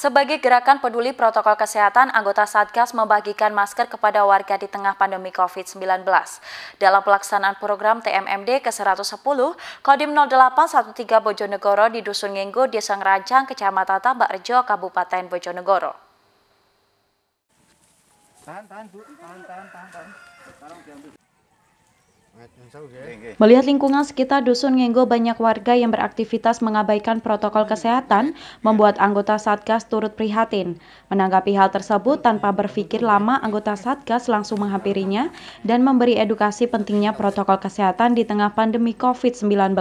Sebagai gerakan peduli protokol kesehatan, anggota Satgas membagikan masker kepada warga di tengah pandemi COVID-19. Dalam pelaksanaan program TMMD ke-110, Kodim 0813 Bojonegoro di Dusun Ngenggo, Desa Ngerajang, Kecamatan Tambak Rejo, Kabupaten Bojonegoro. Tahan, tahan, Tahan, tahan, tahan, tahan. Melihat lingkungan sekitar dusun Ngenggo banyak warga yang beraktivitas mengabaikan protokol kesehatan, membuat anggota Satgas turut prihatin. Menanggapi hal tersebut, tanpa berpikir lama, anggota Satgas langsung menghampirinya dan memberi edukasi pentingnya protokol kesehatan di tengah pandemi COVID-19.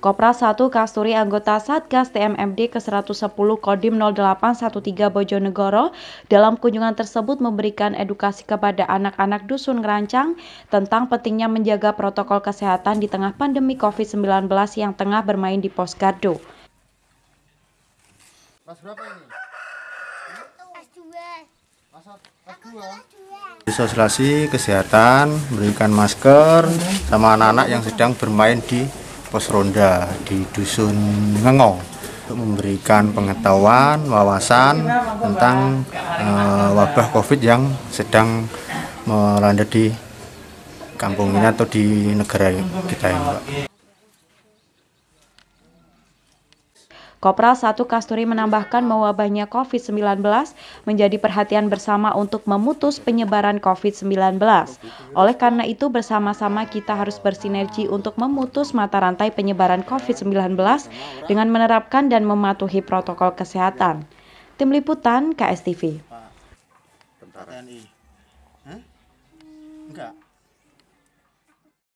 Kopra 1 Kasturi anggota Satgas TMMD ke-110 Kodim 0813 Bojonegoro dalam kunjungan tersebut memberikan edukasi kepada anak-anak dusun Ngerancang tentang pentingnya menjaga protokol kesehatan di tengah pandemi COVID-19 yang tengah bermain di gardu. Mas berapa ini? Sosialisasi kesehatan, berikan masker sama anak-anak yang sedang bermain di pos ronda di dusun Ngengo untuk memberikan pengetahuan, wawasan tentang uh, wabah COVID yang sedang melanda di kampung ini atau di negara kita ini, Pak. Kopral Satu Kasturi menambahkan mewabahnya COVID-19 menjadi perhatian bersama untuk memutus penyebaran COVID-19. Oleh karena itu bersama-sama kita harus bersinergi untuk memutus mata rantai penyebaran COVID-19 dengan menerapkan dan mematuhi protokol kesehatan. Tim Liputan KSTV. Tentara. TNI. Hah? Enggak.